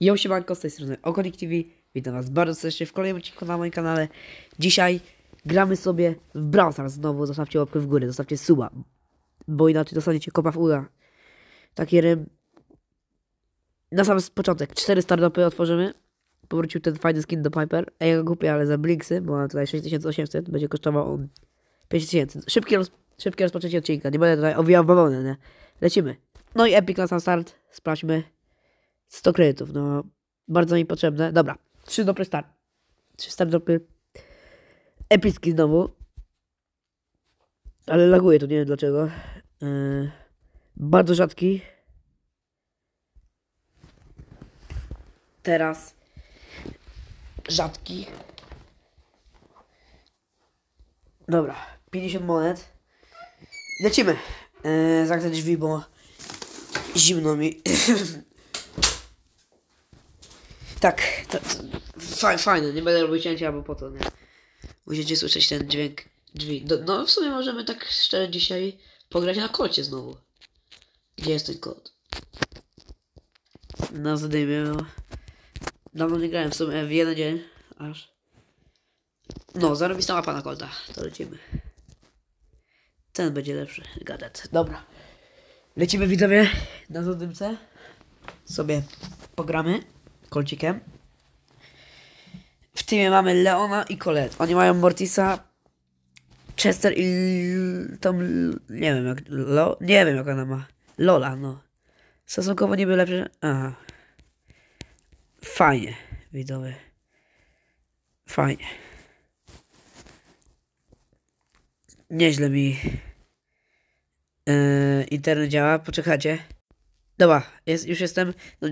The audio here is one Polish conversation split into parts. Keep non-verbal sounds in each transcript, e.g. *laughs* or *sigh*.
Jo, siemanko, z tej strony Ogonik TV. Witam was bardzo serdecznie w kolejnym odcinku na moim kanale. Dzisiaj gramy sobie w Brawl Stars. Znowu zostawcie łapkę w górę, zostawcie suba. Bo inaczej dostaniecie kopa w uda. Taki rym... Na sam początek, cztery startupy otworzymy. Powrócił ten fajny skin do Piper. Ja go kupię, ale za Blinksy, bo mam tutaj 6800. Będzie kosztował on 5000. Szybkie, roz... Szybkie rozpoczęcie odcinka. Nie będę tutaj owijał bawełnę, nie? Lecimy. No i epic na sam start. Sprawdźmy. 100 kredytów, no bardzo mi potrzebne. Dobra, trzy dobre start. Trzy start dropy. Epicki znowu. Ale laguje to, nie wiem dlaczego. Yy, bardzo rzadki. Teraz rzadki. Dobra, 50 monet. Lecimy. Yy, zamknę drzwi, bo zimno mi. *clears throat* Tak, to, to, fajne, nie będę robił cięcia, bo po to, nie? Musicie słyszeć ten dźwięk drzwi. Do, no w sumie możemy tak szczerze dzisiaj pograć na kocie znowu. Gdzie jest ten kod? No zadejmie, no. Dawno nie grałem w sumie w jeden dzień, aż. No, zarobista mapa pana kolda. To lecimy. Ten będzie lepszy, gadet. Dobra. Lecimy widzowie na zadymce. Sobie pogramy kolcikiem. W teamie mamy Leona i Colette. Oni mają Mortisa, Chester i tam, nie wiem jak, Lo, nie wiem jak ona ma. Lola, no. Stosunkowo niby lepsze, aha. Fajnie, widzowie. Fajnie. Nieźle mi yy, internet działa, poczekajcie. Dobra, jest, już jestem. No,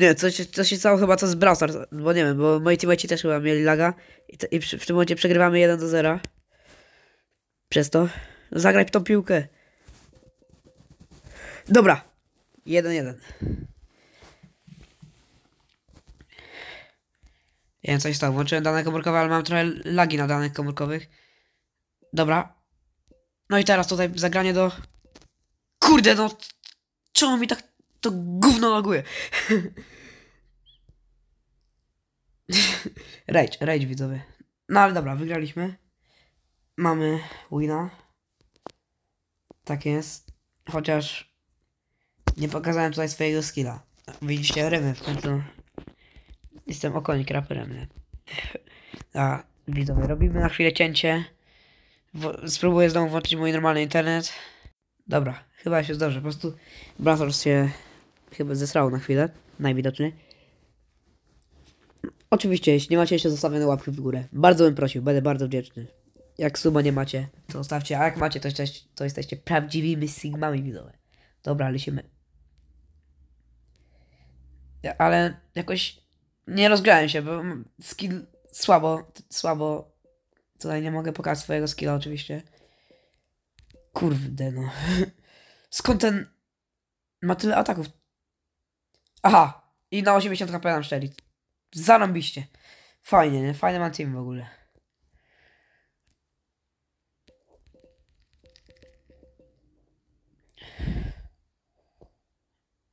nie, coś, coś się stało chyba co z Browser, bo nie wiem, bo moi teammates też chyba mieli laga i, te, i przy, w tym momencie przegrywamy 1 do 0. Przez to. No, zagraj w tą piłkę. Dobra. 1-1. Nie wiem, coś stało. Włączyłem dane komórkowe, ale mam trochę lagi na danych komórkowych. Dobra. No i teraz tutaj zagranie do... Kurde, no... Czemu mi tak to gówno laguje. rajdź, rajdź widzowie. No ale dobra, wygraliśmy. Mamy wina. Tak jest. Chociaż nie pokazałem tutaj swojego skilla. Widzicie, rymy w końcu. Jestem okonik raperem, A, widzowie, robimy na chwilę cięcie. W spróbuję znowu włączyć mój normalny internet. Dobra, chyba się zdarzy. Po prostu Brothers się chyba zesrał na chwilę, najwidoczniej. Oczywiście, jeśli nie macie jeszcze zostawione łapki w górę, bardzo bym prosił, będę bardzo wdzięczny. Jak suma nie macie, to zostawcie, a jak macie, to, jesteś, to jesteście prawdziwymi sigmami widzowie. Dobra, ale Ale jakoś nie rozgrałem się, bo skill słabo, słabo. Tutaj nie mogę pokazać swojego skilla oczywiście. Kurde no. *laughs* Skąd ten ma tyle ataków? Aha, i na 80 HP nam szczeli. Zarąbiście. Fajnie, nie? Fajny mam team w ogóle.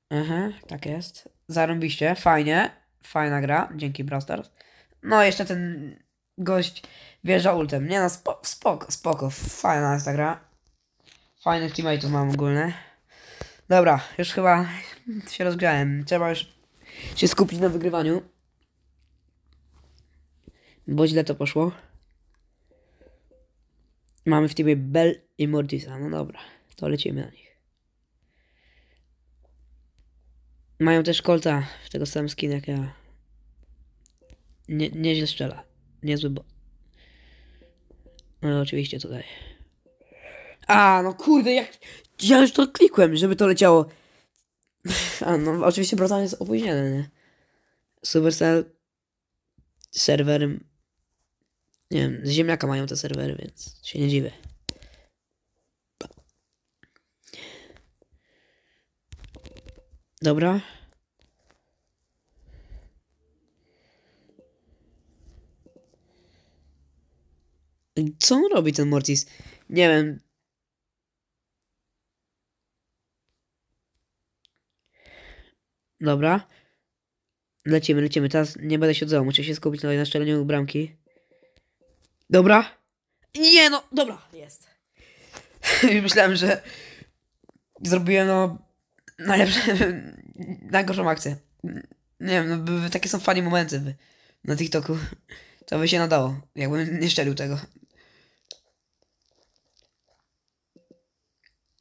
Mhm, tak jest. Zarąbiście, fajnie. Fajna gra, dzięki Brastars. No jeszcze ten gość wieża ultem. Nie no, spo, spoko, spoko, fajna jest ta gra. Fajnych teammateów mam ogóle Dobra, już chyba *laughs* się rozgrzałem. Trzeba już się skupić na wygrywaniu. Bo źle to poszło. Mamy w ciebie Bell i Mortisa. No dobra, to lecimy na nich. Mają też kolta w tego samym skin jak ja. Nie, nieźle strzela. Niezły bo. No oczywiście tutaj. A, no kurde, jak... Ja już to klikłem, żeby to leciało. A no, oczywiście Brotan jest opóźniony, nie? Supercell serwer nie wiem, z ziemniaka mają te serwery, więc się nie dziwię. Dobra. Co on robi ten Mortis? Nie wiem, Dobra. Lecimy, lecimy. Teraz nie będę się odzywał. Muszę się skupić na strzeleniu bramki. Dobra. Nie no, dobra, jest. *laughs* myślałem, że zrobiłem no najlepsze, *laughs* najgorszą akcję. Nie wiem, no, takie są fajne momenty by, na TikToku. To by się nadało, jakbym nie szczelił tego.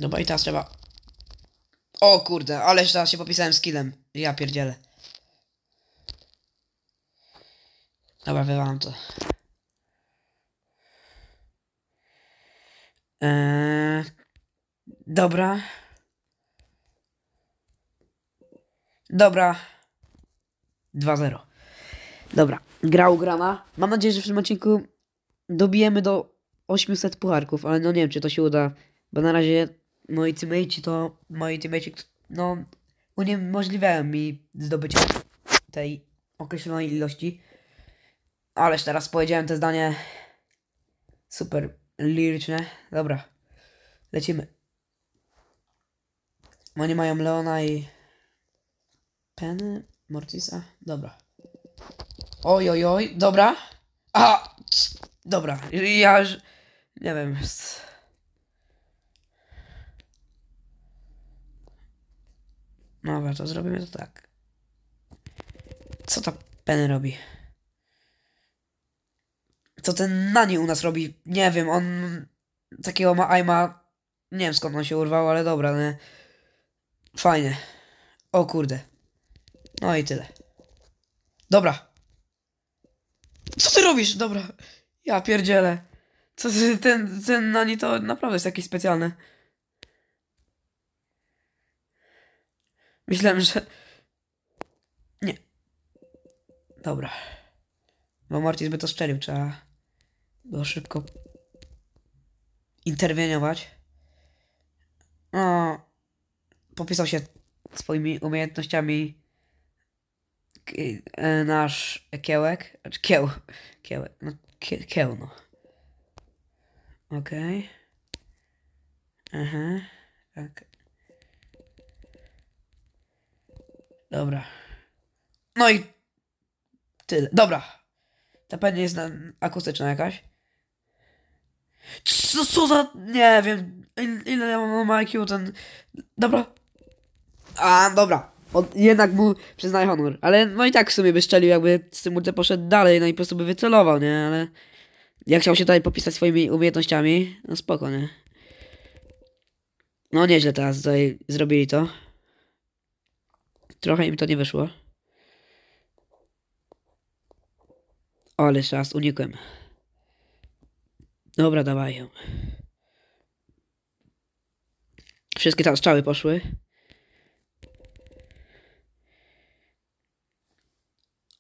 Dobra, i teraz trzeba o kurde, ale teraz się popisałem skillem. Ja pierdzielę. Dobra, wywalam to. Eee, dobra. Dobra. 2-0. Dobra, gra ugrana. Mam nadzieję, że w tym odcinku dobijemy do 800 pucharków, ale no nie wiem, czy to się uda, bo na razie moi teammate'i to, moi teammate'i, no, uniemożliwiają mi zdobycie tej określonej ilości. Ależ teraz powiedziałem to zdanie super liryczne. Dobra, lecimy. Oni mają Leona i Penny, Mortisa. Dobra. Oj, oj, oj, dobra. A, dobra, ja już, nie wiem. No dobra, to zrobimy to tak. Co ta Penny robi? Co ten Nani u nas robi? Nie wiem, on takiego ma aima... Nie wiem skąd on się urwał, ale dobra, nie. No. Fajnie. O kurde. No i tyle. Dobra. Co ty robisz? Dobra. Ja pierdzielę. Co ty, ten, ten Nani to naprawdę jest jakiś specjalny. Myślałem, że... Nie. Dobra. Bo Mortis by to strzelił, trzeba było szybko interweniować. No, popisał się swoimi umiejętnościami e, nasz kiełek, znaczy kieł, kiełek, no kie, kieł, no. Okej. Okay. Aha, tak. Dobra. No i tyle. Dobra. Ta pewnie jest na, akustyczna jakaś. Co, co za... Nie wiem. Ile ja mam IQ ten... Dobra. A, dobra. On jednak mu przyznaje honor. Ale no i tak w sumie by szczelił, jakby z tym ulty poszedł dalej, no i po prostu by wycelował, nie? Ale... Jak chciał się tutaj popisać swoimi umiejętnościami, no spoko, nie? No nieźle teraz tutaj zrobili to. Trochę im to nie wyszło. Ale szans unikłem. Dobra, dawaj ją. Wszystkie tam strzały poszły.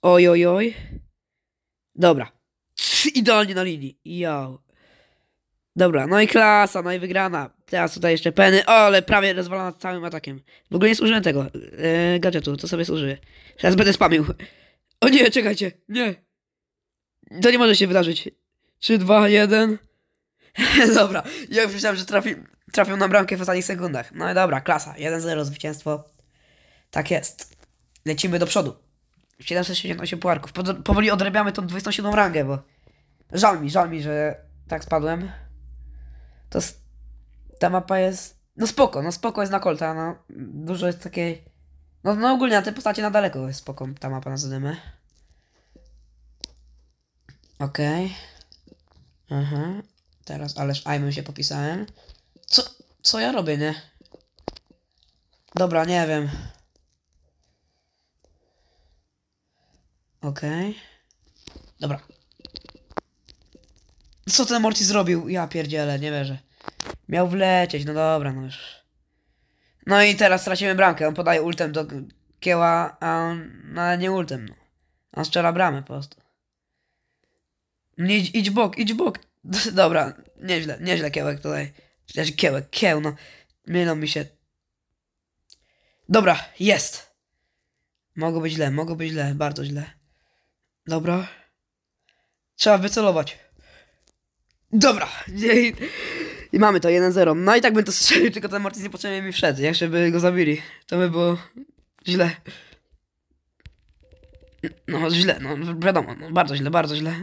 Oj, oj, oj. Dobra. Idealnie na linii. Jau. Dobra, no i klasa, no i wygrana. Teraz tutaj jeszcze peny. O, ale prawie rozwalona całym atakiem. W ogóle nie zużyłem tego yy, gadżetu, to sobie zużyję. Teraz będę spamił. O nie, czekajcie, nie. To nie może się wydarzyć. 3, 2, 1. dobra, ja już myślałem, że trafi, trafią na bramkę w ostatnich sekundach. No i dobra, klasa. 1-0, zwycięstwo. Tak jest. Lecimy do przodu. 768 puarków. Powoli odrabiamy tą 27 rangę, bo żal mi, żal mi, że tak spadłem to ta mapa jest, no spoko, no spoko jest na Colta, no dużo jest takiej, no, no ogólnie na tej postaci na daleko jest spoko ta mapa na zadymę. Okej. Okay. Aha. Teraz, ależ aimem się popisałem. Co, co ja robię, nie? Dobra, nie wiem. Okej. Okay. Dobra, co ten Morty zrobił? Ja pierdzielę, nie wierzę. Miał wlecieć, no dobra, no już. No i teraz stracimy bramkę. On podaje ultem do Kieła, a on... No nie ultem, no. On strzela bramę po prostu. idź, idź bok, idź bok. *laughs* Dobra, nieźle, nieźle Kiełek tutaj. Znaczy Kiełek, Kieł, no. Mylą mi się. Dobra, jest. Mogło być źle, mogło być źle, bardzo źle. Dobra. Trzeba wycelować. Dobra. I mamy to 1-0. No i tak bym to strzelił, tylko ten Mortis niepotrzebnie mi wszedł. Jak żeby go zabili, to by było źle. No źle, no wiadomo, no, bardzo źle, bardzo źle.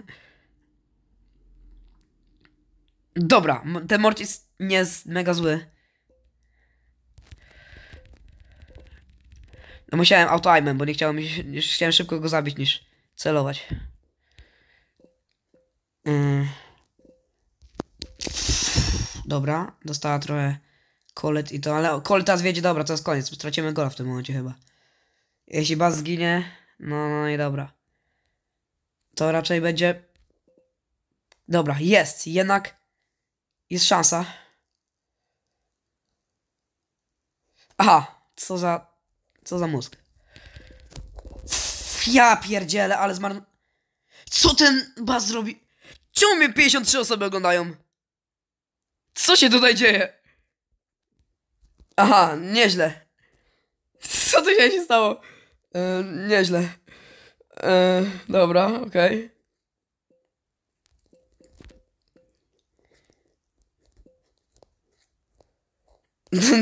Dobra, ten Mortis nie jest mega zły. No musiałem auto aimem, bo nie chciałem, już chciałem szybko go zabić niż celować. Yy. Dobra, dostała trochę kolet i to, ale teraz wiedzie, dobra, to jest koniec, stracimy gola w tym momencie chyba. Jeśli bas zginie, no, no i dobra. To raczej będzie... Dobra, jest, jednak jest szansa. Aha, co za... co za mózg. Ja pierdzielę, ale zmarł... Co ten bas zrobi? Czemu mnie 53 osoby oglądają? Co się tutaj dzieje? Aha, nieźle. Co tu się stało? E, nieźle. E, dobra, okej.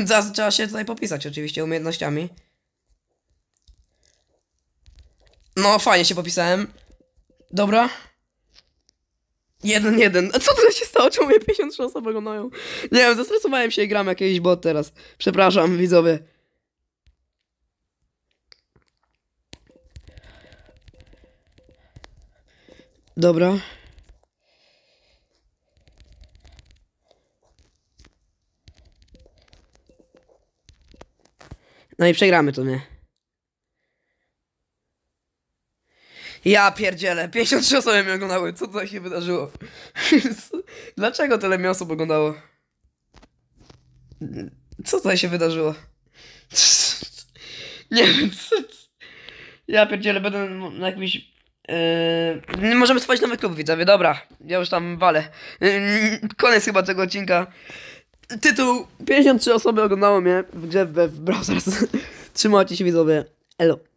Okay. *laughs* Trzeba się tutaj popisać oczywiście umiejętnościami. No, fajnie się popisałem. Dobra. Jeden, jeden. A co tu się stało? Czemu mnie 53 osoby oglądają? Nie wiem, zestresowałem się i gram jakiś bot teraz. Przepraszam, widzowie. Dobra. No i przegramy to, nie? Ja pierdzielę, 53 osoby mnie oglądały, co to się wydarzyło? *laughs* Dlaczego tyle mnie osób oglądało? Co tutaj się wydarzyło? *laughs* Nie wiem, co... Ja pierdzielę, będę na jakimś... Yy... możemy stworzyć nowy klub, widzowie, dobra. Ja już tam walę. Yy, koniec chyba tego odcinka. Tytuł 53 osoby oglądało mnie w grze w, w *laughs* Trzymajcie się widzowie. Elo.